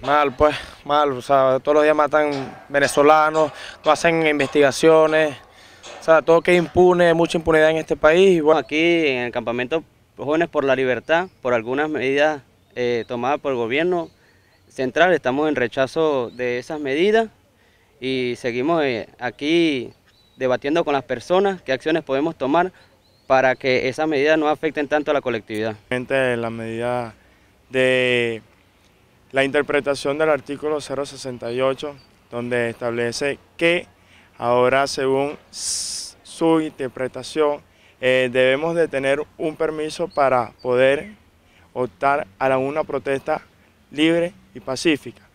Mal, pues, mal. O sea, todos los días matan venezolanos, no hacen investigaciones. O sea, todo que impune, mucha impunidad en este país. Aquí en el campamento Jóvenes por la Libertad, por algunas medidas eh, tomadas por el gobierno central, estamos en rechazo de esas medidas y seguimos eh, aquí debatiendo con las personas qué acciones podemos tomar para que esas medidas no afecten tanto a la colectividad. la medida de la interpretación del artículo 068, donde establece que ahora según su interpretación eh, debemos de tener un permiso para poder optar a una protesta libre y pacífica.